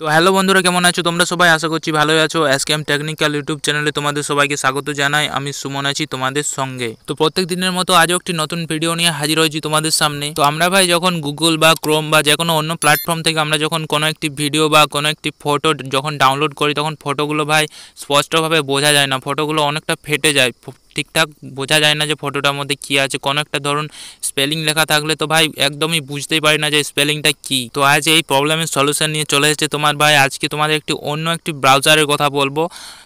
তো হ্যালো বন্ধুরা কেমন আছো তোমরা সবাই আশা করছি ভালোই আছো এসকেএম টেকনিক্যাল ইউটিউব চ্যানেলে তোমাদের সবাইকে স্বাগত জানাই আমি সুমন আছি তোমাদের সঙ্গে তো প্রত্যেক দিনের মতো আজও একটি নতুন ভিডিও নিয়ে হাজির হয়েছি তোমাদের সামনে তো আমরা ভাই যখন গুগল বা ক্রোম বা যে কোনো অন্য প্ল্যাটফর্ম থেকে আমরা যখন কোনো একটি ভিডিও বা কোনো একটি ফটো যখন ডাউনলোড করি তখন ফটোগুলো ভাই স্পষ্টভাবে বোঝা যায় না ফটোগুলো অনেকটা ফেটে যায় ঠিকঠাক বোঝা যায় না যে ফটোটার মধ্যে কী আছে কোনো একটা ধরুন স্পেলিং লেখা থাকলে তো ভাই একদমই বুঝতেই পারি না যে স্পেলিংটা কী তো আজ এই প্রবলেমের সলিউশন নিয়ে চলে এসেছে তোমার ভাই আজকে তোমাদের একটি অন্য একটি ব্রাউজারের কথা বলবো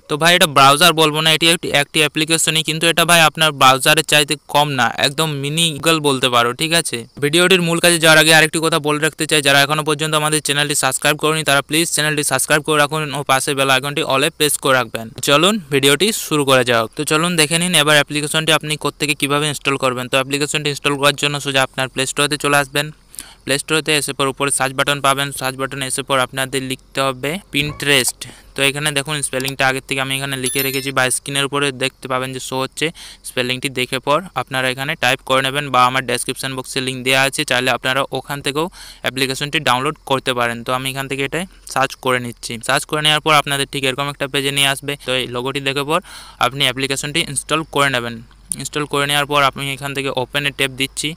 তো ভাই এটা ব্রাউজার বলবো না এটি একটি একটি অ্যাপ্লিকেশনই কিন্তু এটা ভাই আপনার ব্রাউজারের চাইতে কম না একদম মিনিগল বলতে পারো ঠিক আছে ভিডিওটির মূল কাজে যাওয়ার আগে আরেকটি কথা বলে রাখতে চাই যারা এখনও পর্যন্ত আমাদের চ্যানেলটি সাবস্ক্রাইব করেনি তারা প্লিজ চ্যানেলটি সাবস্ক্রাইব করে রাখুন ও পাশে বেলা আইকনটি অলে প্রেস করে রাখবেন চলুন ভিডিওটি শুরু করা যাক তো চলুন দেখে নিন এবার অ্যাপ্লিকেশনটি আপনি কোথেকে কীভাবে ইনস্টল করবেন তো অ্যাপ্লিকেশনটি ইনস্টল করার জন্য সোজা আপনার প্লে স্টোরেতে চলে আসবেন প্লে স্টোরেতে এসে পর উপরে সার্চ বাটন পাবেন সার্চ বাটনে এসে পর আপনাদের লিখতে হবে পিন্ট্রেস্ট তো এখানে দেখুন স্পেলিংটা আগের থেকে আমি এখানে লিখে রেখেছি বা স্ক্রিনের উপরে দেখতে পাবেন যে শো হচ্ছে স্পেলিংটি দেখে পর আপনারা এখানে টাইপ করে নেবেন বা আমার ডেসক্রিপশান বক্সে লিঙ্ক দেওয়া আছে চাইলে আপনারা ওখান থেকেও অ্যাপ্লিকেশনটি ডাউনলোড করতে পারেন তো আমি এখান থেকে এটা সার্চ করে নিচ্ছি সার্চ করে নেওয়ার পর আপনাদের ঠিক এরকম একটা পেজে নিয়ে আসবে তো এই লোগোটি দেখে পর আপনি অ্যাপ্লিকেশনটি ইনস্টল করে নেবেন ইনস্টল করে নেওয়ার পর আমি এখান থেকে ওপেনে ট্যাপ দিচ্ছি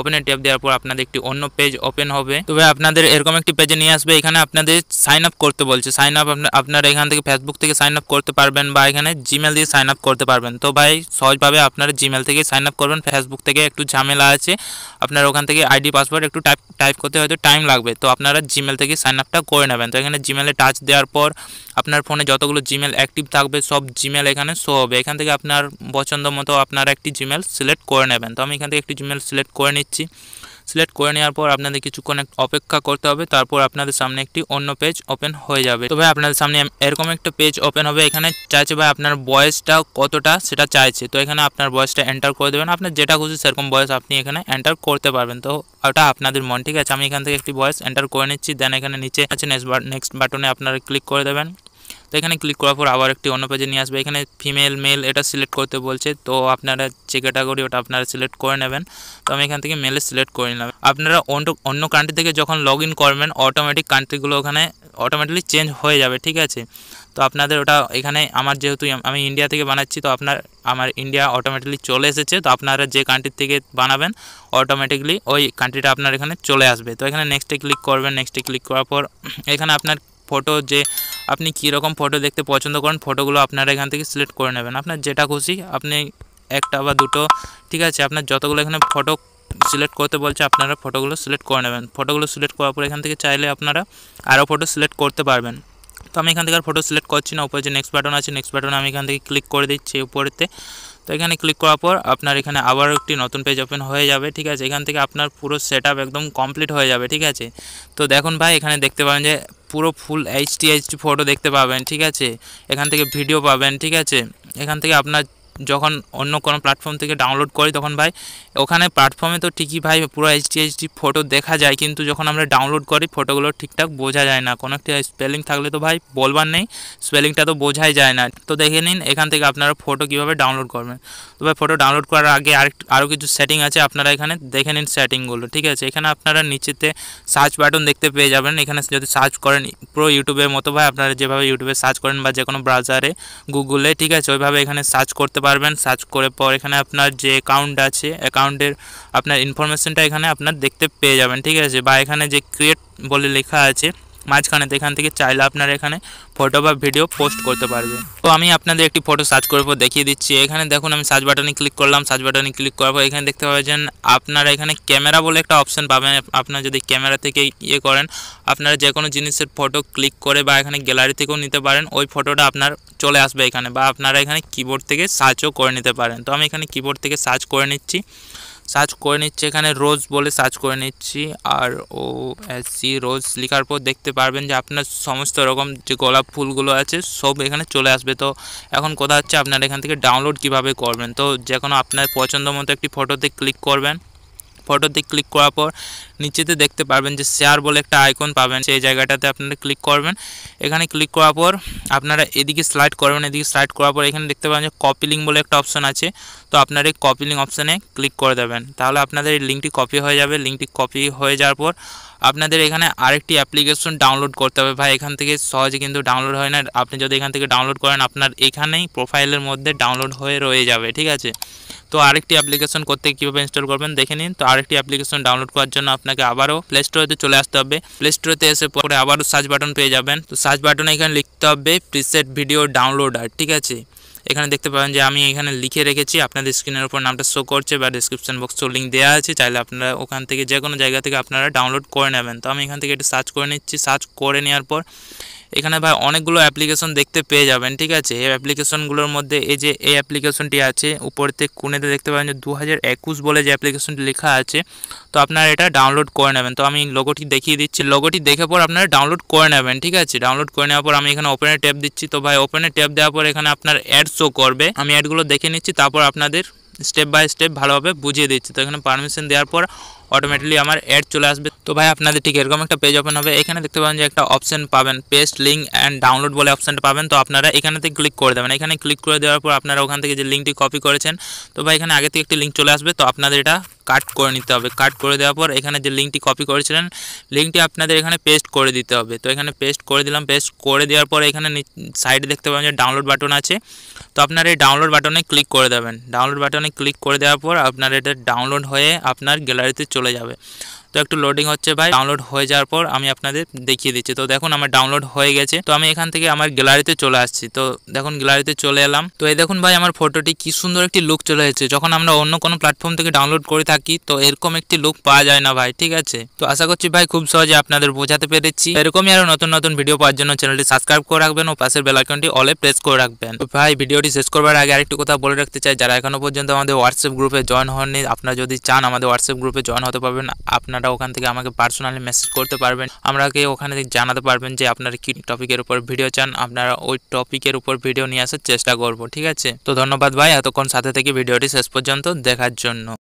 ওপেনে ট্যাপ দেওয়ার পর আপনাদের একটি অন্য পেজ ওপেন হবে তবে আপনাদের এরকম একটি পেজে নিয়ে আসবে এখানে আপনাদের সাইন আপ করতে বলছে সাইন আপ আপনারা এখান থেকে ফেসবুক থেকে সাইন আপ করতে পারবেন বা এখানে জিমেল দিয়ে সাইন আপ করতে পারবেন তো ভাই সহজভাবে আপনারা জিমেল থেকে সাইন আপ করবেন ফেসবুক থেকে একটু ঝামেলা আছে আপনার ওখান থেকে আইডি পাসওয়ার্ড একটু টাইপ টাইপ করতে হয়তো টাইম লাগবে তো আপনারা জিমেল থেকে সাইন আপটা করে নেবেন তো এখানে জিমেলে টাচ দেওয়ার পর আপনার ফোনে যতগুলো জিমেল অ্যাক্টিভ থাকবে সব জিমেল এখানে শো হবে এখান থেকে আপনার পছন্দ মতো আপনার আপনার একটি জিমেল সিলেক্ট করে নেবেন তো আমি এখান থেকে একটি জিমেল সিলেক্ট করে নিচ্ছি সিলেক্ট করে নেওয়ার পর আপনাদের কিছুক্ষণ অপেক্ষা করতে হবে তারপর আপনাদের সামনে একটি অন্য পেজ ওপেন হয়ে যাবে তো ভাই আপনাদের সামনে এরকম একটা পেজ ওপেন হবে এখানে চাইছে ভাই আপনার বয়সটা কতটা সেটা চাইছে তো এখানে আপনার বয়সটা এন্টার করে দেবেন আপনার যেটা খুশি সেরকম বয়স আপনি এখানে এন্টার করতে পারবেন তো ওটা আপনাদের মন ঠিক আছে আমি এখান থেকে একটি বয়স এন্টার করে নিচ্ছি দেন এখানে নিচে আছে নেক্সট বাটনে আপনারা ক্লিক করে দেবেন তো এখানে ক্লিক করার পর আবার একটি অন্য পেজে নিয়ে আসবে এখানে ফিমেল মেল এটা সিলেক্ট করতে বলছে তো আপনারা যে ক্যাটাগরি ওটা আপনারা সিলেক্ট করে নেবেন তো আমি এখান থেকে মেলে সিলেক্ট করে নিলাম আপনারা অন্য অন্য কান্ট্রি থেকে যখন লগ ইন করবেন অটোমেটিক কান্ট্রিগুলো ওখানে অটোমেটিকলি চেঞ্জ হয়ে যাবে ঠিক আছে তো আপনাদের ওটা এখানে আমার যেহেতু আমি ইন্ডিয়া থেকে বানাচ্ছি তো আপনার আমার ইন্ডিয়া অটোমেটিকলি চলে এসেছে তো আপনারা যে কান্ট্রির থেকে বানাবেন অটোমেটিকলি ওই কান্ট্রিটা আপনার এখানে চলে আসবে তো এখানে নেক্সটে ক্লিক করবেন নেক্সটে ক্লিক করার পর এখানে আপনার ফটো যে আপনি কীরকম ফটো দেখতে পছন্দ করেন ফটোগুলো আপনারা এখান থেকে সিলেক্ট করে নেবেন আপনার যেটা খুশি আপনি একটা বা দুটো ঠিক আছে আপনার যতগুলো এখানে ফটো সিলেক্ট করতে বলছে আপনারা ফটোগুলো সিলেক্ট করে নেবেন ফটোগুলো সিলেক্ট করার পর এখান থেকে চাইলে আপনারা আরও ফটো সিলেক্ট করতে পারবেন তো আমি এখান থেকে আর ফটো সিলেক্ট করছি না উপরে যে নেক্সট বাটন আছে নেক্সট বাটন আমি এখান থেকে ক্লিক করে দিচ্ছি উপরেতে তো এখানে ক্লিক করার পর আপনার এখানে আবার একটি নতুন পেজ ওপেন হয়ে যাবে ঠিক আছে এখান থেকে আপনার পুরো সেট একদম কমপ্লিট হয়ে যাবে ঠিক আছে তো দেখুন ভাই এখানে দেখতে পাবেন যে পুরো ফুল এইচ এইচডি ফটো দেখতে পাবেন ঠিক আছে এখান থেকে ভিডিও পাবেন ঠিক আছে এখান থেকে আপনার যখন অন্য কোনো প্ল্যাটফর্ম থেকে ডাউনলোড করি তখন ভাই ওখানে প্ল্যাটফর্মে তো ঠিকই ভাই পুরো এইচডি এইচডি ফটো দেখা যায় কিন্তু যখন আমরা ডাউনলোড করি ফটোগুলো ঠিকঠাক বোঝা যায় না কোনো একটা স্পেলিং থাকলে তো ভাই বলবার নেই স্পেলিংটা তো বোঝাই যায় না তো দেখে নিন এখান থেকে আপনারা ফটো কীভাবে ডাউনলোড করবেন তো ভাই ফটো ডাউনলোড করার আগে আর আরও কিছু সেটিং আছে আপনারা এখানে দেখে নিন সেটিংগুলো ঠিক আছে এখানে আপনারা নিচেতে সার্চ বাটন দেখতে পেয়ে যাবেন এখানে যদি সার্চ করেন পুরো ইউটিউবের মতো ভাই আপনারা যেভাবে ইউটিউবে সার্চ করেন বা যে কোনো ব্রাউজারে গুগলে ঠিক আছে ওইভাবে এখানে সার্চ করতে পারবেন সার্চ করে পর এখানে আপনার যে অ্যাকাউন্ট আছে অ্যাকাউন্টের আপনার ইনফরমেশনটা এখানে আপনার দেখতে পেয়ে যাবেন ঠিক আছে বা এখানে যে ক্রিয়েট বলে লেখা আছে মাঝখানে তো এখান থেকে চাইলে আপনারা এখানে ফটো বা ভিডিও পোস্ট করতে পারবে তো আমি আপনাদের একটি ফটো সার্চ করার পর দেখিয়ে দিচ্ছি এখানে দেখুন আমি সার্চ বাটনে ক্লিক করলাম সার্চ বাটনে ক্লিক করার পর এখানে দেখতে পাবেন আপনারা এখানে ক্যামেরা বলে একটা অপশান পাবেন আপনারা যদি ক্যামেরা থেকে ইয়ে করেন আপনারা যে কোনো জিনিসের ফটো ক্লিক করে বা এখানে গ্যালারি থেকেও নিতে পারেন ওই ফটোটা আপনার চলে আসবে এখানে বা আপনারা এখানে কিবোর্ড থেকে সার্চও করে নিতে পারেন তো আমি এখানে কিবোর্ড থেকে সার্চ করে নিচ্ছি সার্চ করে নিচ্ছি এখানে রোজ বলে সার্চ করে নিচ্ছি আর ও এস সি রোজ লেখার পর দেখতে পারবেন যে আপনার সমস্ত রকম যে গোলাপ ফুলগুলো আছে সব এখানে চলে আসবে তো এখন কথা হচ্ছে আপনার এখান থেকে ডাউনলোড কিভাবে করবেন তো যে কোনো আপনার পছন্দ মতো একটি ফটোতে ক্লিক করবেন ফটোতে ক্লিক করার পর নিচেতে দেখতে পারবেন যে শেয়ার বলে একটা আইকন পাবেন সেই জায়গাটাতে আপনারা ক্লিক করবেন এখানে ক্লিক করার পর আপনারা এদিকে স্লাইড করবেন এদিকে স্লাইড করার পর এখানে দেখতে পাবেন যে কপি লিঙ্ক বলে একটা অপশন আছে তো আপনার এই কপি লিঙ্ক অপশানে ক্লিক করে দেবেন তাহলে আপনাদের এই লিঙ্কটি কপি হয়ে যাবে লিঙ্কটি কপি হয়ে যাওয়ার পর আপনাদের এখানে আরেকটি অ্যাপ্লিকেশন ডাউনলোড করতে হবে ভাই এখান থেকে সহজে কিন্তু ডাউনলোড হয় না আপনি যদি এখান থেকে ডাউনলোড করেন আপনার এখানেই প্রোফাইলের মধ্যে ডাউনলোড হয়ে রয়ে যাবে ঠিক আছে তো আরেকটি অ্যাপ্লিকেশন করতে কীভাবে ইনস্টল করবেন দেখে নিন তো আরেকটি অ্যাপ্লিকেশন ডাউনলোড করার জন্য আপনাকে আবারও প্লে স্টোরেতে চলে আসতে হবে প্লে স্টোরেতে এসে পরে আবারও সার্চ বাটন পেয়ে যাবেন তো সার্চ বাটনে এখানে লিখতে হবে প্রিসেট ভিডিও ডাউনলোডার ঠিক আছে এখানে দেখতে পাবেন যে আমি এখানে লিখে রেখেছি আপনাদের স্ক্রিনের উপর নামটা শো করছে বা ডিসক্রিপশন বক্সও লিঙ্ক দেওয়া আছে চাইলে আপনারা ওখান থেকে যে কোনো জায়গা থেকে আপনারা ডাউনলোড করে নেবেন তো আমি এখান থেকে এটা সার্চ করে নিচ্ছি সার্চ করে নেওয়ার পর এখানে ভাই অনেকগুলো অ্যাপ্লিকেশন দেখতে পেয়ে যাবেন ঠিক আছে এই অ্যাপ্লিকেশনগুলোর মধ্যে এই যে এই অ্যাপ্লিকেশনটি আছে উপরেতে কোনেতে দেখতে পাবেন যে দু বলে যে অ্যাপ্লিকেশনটি লেখা আছে তো আপনারা এটা ডাউনলোড করে নেবেন তো আমি লোগোটি দেখিয়ে দিচ্ছি লোগোটি দেখে পর আপনারা ডাউনলোড করে নেবেন ঠিক আছে ডাউনলোড করে নেওয়ার পর আমি এখানে ওপেনে ট্যাপ দিচ্ছি তো ভাই ওপেনে ট্যাপ দেওয়ার পর এখানে আপনার অ্যাড শো করবে আমি অ্যাডগুলো দেখে নিচ্ছি তারপর আপনাদের স্টেপ বাই স্টেপ ভালোভাবে বুঝিয়ে দিচ্ছি তো এখানে পারমিশন দেওয়ার পর অটোমেটিকলি আমার অ্যাড চলে আসবে তো ভাই আপনাদের ঠিক এরকম একটা পেজ ওপেন হবে এখানে দেখতে পাবেন যে একটা অপশন পাবেন পেস্ট লিঙ্ক অ্যান্ড ডাউনলোড বলে অপশনটা পাবেন তো আপনারা এখানে থেকে ক্লিক করে দেবেন এখানে ক্লিক করে দেওয়ার পর আপনারা ওখান থেকে যে লিঙ্কটি কপি করেছেন তো ভাই এখানে আগে থেকে একটি লিঙ্ক চলে আসবে তো আপনাদের এটা কাট করে নিতে হবে কাট করে দেওয়ার পর এখানে যে লিঙ্কটি কপি করেছিলেন লিঙ্কটি আপনাদের এখানে পেস্ট করে দিতে হবে তো এখানে পেস্ট করে দিলাম পেস্ট করে দেওয়ার পর এখানে সাইডে দেখতে পাবেন যে ডাউনলোড বাটন আছে তো আপনার এই ডাউনলোড বাটনে ক্লিক করে দেবেন ডাউনলোড বাটনে ক্লিক করে দেওয়ার পর আপনার এটা ডাউনলোড হয়ে আপনার গ্যালারিতে চলে যাবে তো একটু লোডিং হচ্ছে ভাই ডাউনলোড হয়ে যাওয়ার পর আমি আপনাদের দেখিয়ে দিচ্ছি তো দেখুন আমার ডাউনলোড হয়ে গেছে তো আমি এখান থেকে আমার গ্যালারিতে চলে আসছি তো দেখুন গ্যালারিতে চলে এলাম তো এই দেখুন ভাই আমার ফটোটি কি সুন্দর একটি লুক চলে এসেছে যখন আমরা অন্য কোনো প্ল্যাটফর্ম থেকে ডাউনলোড করে থাকি তো এরকম একটি লুক পাওয়া যায় না ভাই ঠিক আছে তো আশা করছি ভাই খুব সহজে আপনাদের বোঝাতে পেরেছি এরকমই আরো নতুন নতুন ভিডিও পাওয়ার জন্য চ্যানেলটি সাবস্ক্রাইব করে রাখবেন ও পাশের বেলাইকনটি অলে প্রেস করে রাখবেন তো ভাই ভিডিওটি শেষ করবার আগে আরেকটি কথা বলে রাখতে চাই যারা এখনো পর্যন্ত আমাদের হোয়াটসঅ্যাপ গ্রুপে জয়েন হননি আপনারা যদি চান আমাদের হোয়াটসঅ্যাপ গ্রুপে জয়েন হতে পারবেন আপনার আপনারা ওখান থেকে আমাকে পার্সোনালি মেসেজ করতে পারবেন আমরাকে ওখানে জানাতে পারবেন যে আপনারা কী টপিকের উপর ভিডিও চান আপনারা ওই টপিকের উপর ভিডিও নিয়ে আসার চেষ্টা করব ঠিক আছে তো ধন্যবাদ ভাই এতক্ষণ সাথে থেকে ভিডিওটি শেষ পর্যন্ত দেখার জন্য